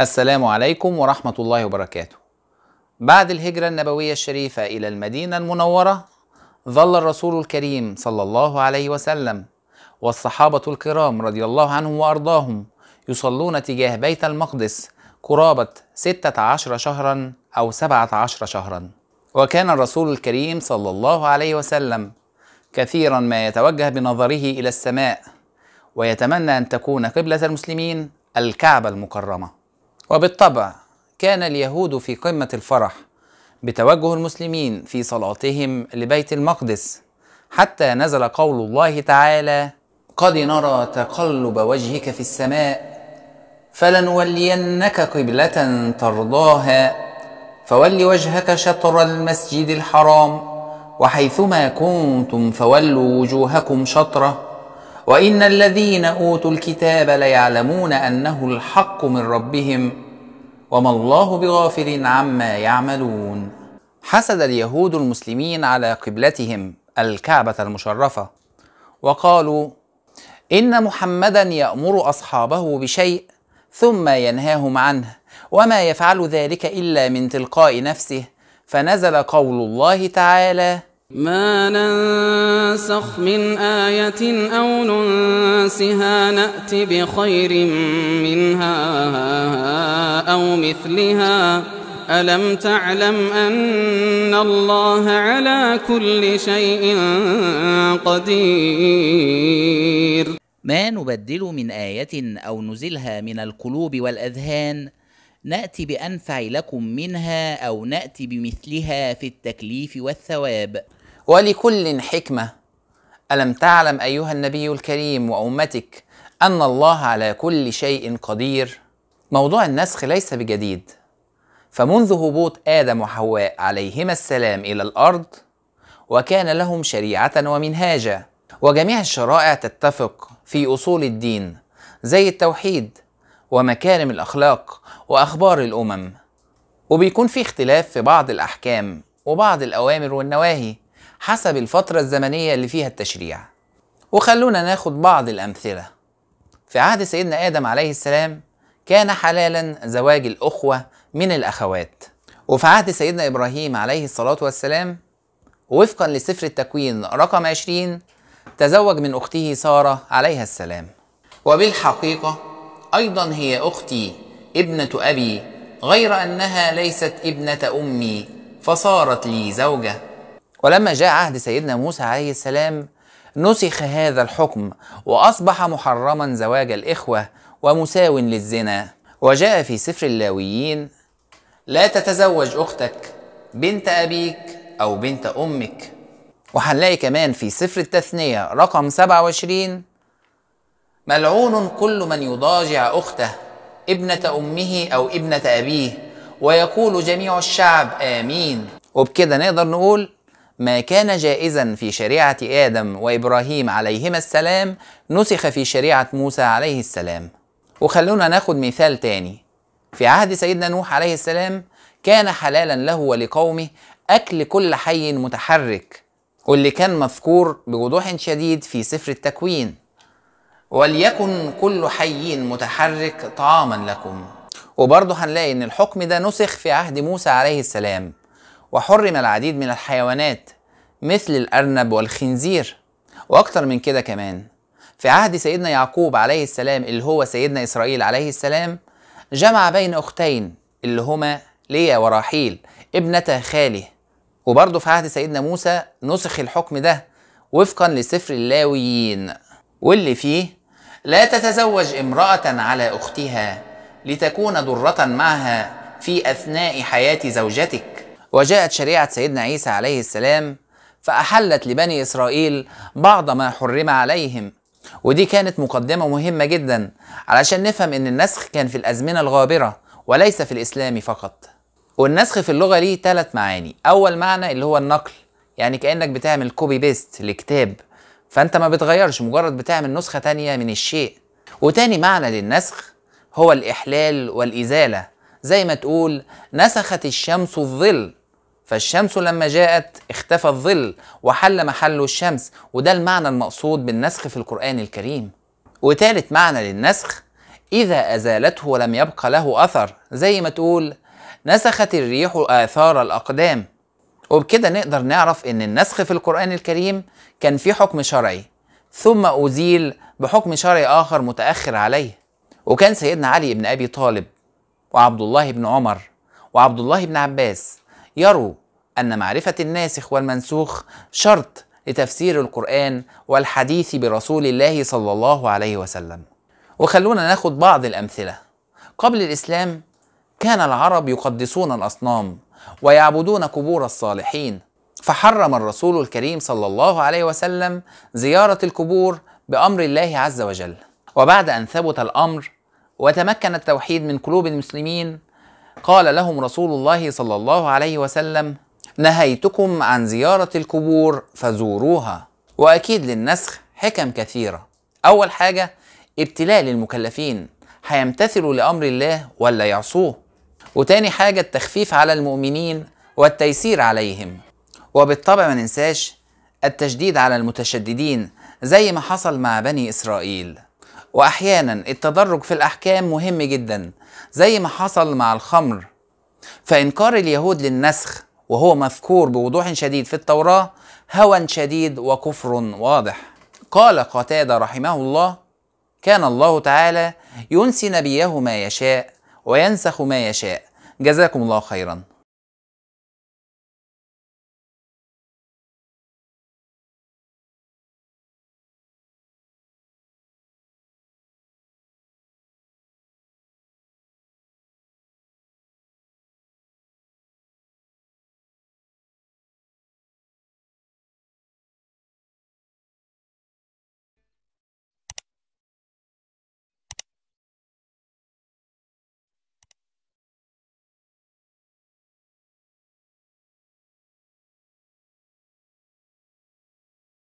السلام عليكم ورحمة الله وبركاته. بعد الهجرة النبوية الشريفة إلى المدينة المنورة، ظل الرسول الكريم صلى الله عليه وسلم والصحابة الكرام رضي الله عنهم وأرضاهم يصلون تجاه بيت المقدس قرابة 16 شهرا أو 17 شهرا. وكان الرسول الكريم صلى الله عليه وسلم كثيرا ما يتوجه بنظره إلى السماء ويتمنى أن تكون قبلة المسلمين الكعبة المكرمة. وبالطبع كان اليهود في قمة الفرح بتوجه المسلمين في صلاتهم لبيت المقدس حتى نزل قول الله تعالى قد نرى تقلب وجهك في السماء فلنولينك قبلة ترضاها فول وجهك شطر المسجد الحرام وحيثما كنتم فولوا وجوهكم شطره وان الذين اوتوا الكتاب ليعلمون انه الحق من ربهم وما الله بغافل عما يعملون حسد اليهود المسلمين على قبلتهم الكعبه المشرفه وقالوا ان محمدا يامر اصحابه بشيء ثم ينهاهم عنه وما يفعل ذلك الا من تلقاء نفسه فنزل قول الله تعالى ما ننسخ من آية أو ننسها نأت بخير منها أو مثلها ألم تعلم أن الله على كل شيء قدير ما نبدل من آية أو نزلها من القلوب والأذهان ناتي بانفع لكم منها او ناتي بمثلها في التكليف والثواب ولكل حكمة ألم تعلم أيها النبي الكريم وأمتك أن الله على كل شيء قدير؟ موضوع النسخ ليس بجديد فمنذ هبوط آدم وحواء عليهما السلام إلى الأرض وكان لهم شريعة ومنهاجا وجميع الشرائع تتفق في أصول الدين زي التوحيد ومكارم الأخلاق وأخبار الأمم وبيكون في اختلاف في بعض الأحكام وبعض الأوامر والنواهي حسب الفترة الزمنية اللي فيها التشريع وخلونا ناخد بعض الأمثلة في عهد سيدنا آدم عليه السلام كان حلالا زواج الأخوة من الأخوات وفي عهد سيدنا إبراهيم عليه الصلاة والسلام وفقا لسفر التكوين رقم 20 تزوج من أخته سارة عليها السلام وبالحقيقة أيضا هي أختي ابنة أبي غير أنها ليست ابنة أمي فصارت لي زوجة ولما جاء عهد سيدنا موسى عليه السلام نسخ هذا الحكم وأصبح محرما زواج الإخوة ومساو للزنا وجاء في سفر اللاويين لا تتزوج أختك بنت أبيك أو بنت أمك وهنلاقي كمان في سفر التثنية رقم 27 ملعون كل من يضاجع أخته ابنة أمه أو ابنة أبيه ويقول جميع الشعب آمين وبكده نقدر نقول ما كان جائزا في شريعة آدم وإبراهيم عليهما السلام نسخ في شريعة موسى عليه السلام وخلونا ناخد مثال تاني في عهد سيدنا نوح عليه السلام كان حلالا له ولقومه أكل كل حي متحرك واللي كان مذكور بوضوح شديد في سفر التكوين وليكن كل حي متحرك طعاما لكم وبرضه هنلاقي ان الحكم ده نسخ في عهد موسى عليه السلام وحرم العديد من الحيوانات مثل الأرنب والخنزير وأكتر من كده كمان في عهد سيدنا يعقوب عليه السلام اللي هو سيدنا إسرائيل عليه السلام جمع بين أختين اللي هما ليا وراحيل ابنتا خاله وبرضه في عهد سيدنا موسى نسخ الحكم ده وفقا لسفر اللاويين واللي فيه لا تتزوج امرأة على أختها لتكون ضرة معها في أثناء حياة زوجتك وجاءت شريعة سيدنا عيسى عليه السلام فأحلت لبني إسرائيل بعض ما حرم عليهم ودي كانت مقدمة مهمة جدا علشان نفهم إن النسخ كان في الأزمنة الغابرة وليس في الإسلام فقط والنسخ في اللغة ليه ثلاث معاني أول معنى اللي هو النقل يعني كأنك بتعمل كوبي بيست لكتاب فأنت ما بتغيرش مجرد بتعمل نسخة تانية من الشيء وتاني معنى للنسخ هو الإحلال والإزالة زي ما تقول نسخت الشمس الظل فالشمس لما جاءت اختفى الظل وحل محله الشمس وده المعنى المقصود بالنسخ في القرآن الكريم وتالت معنى للنسخ إذا أزالته ولم يبقى له أثر زي ما تقول نسخت الريح آثار الأقدام وبكده نقدر نعرف إن النسخ في القرآن الكريم كان في حكم شرعي ثم أزيل بحكم شرعي آخر متأخر عليه وكان سيدنا علي بن أبي طالب وعبد الله بن عمر وعبد الله بن عباس يروا أن معرفة الناسخ والمنسوخ شرط لتفسير القرآن والحديث برسول الله صلى الله عليه وسلم. وخلونا ناخد بعض الأمثلة. قبل الإسلام كان العرب يقدسون الأصنام ويعبدون قبور الصالحين، فحرم الرسول الكريم صلى الله عليه وسلم زيارة القبور بأمر الله عز وجل. وبعد أن ثبت الأمر وتمكن التوحيد من قلوب المسلمين قال لهم رسول الله صلى الله عليه وسلم نهيتكم عن زيارة القبور فزوروها وأكيد للنسخ حكم كثيرة أول حاجة ابتلاء للمكلفين هيمتثلوا لأمر الله ولا يعصوه وتاني حاجة التخفيف على المؤمنين والتيسير عليهم وبالطبع ما ننساش التشديد على المتشددين زي ما حصل مع بني إسرائيل وأحيانا التدرج في الأحكام مهم جدا زي ما حصل مع الخمر فإنكار اليهود للنسخ وهو مذكور بوضوح شديد في التوراة هوى شديد وكفر واضح قال قتادة رحمه الله كان الله تعالى ينسي نبيه ما يشاء وينسخ ما يشاء جزاكم الله خيرا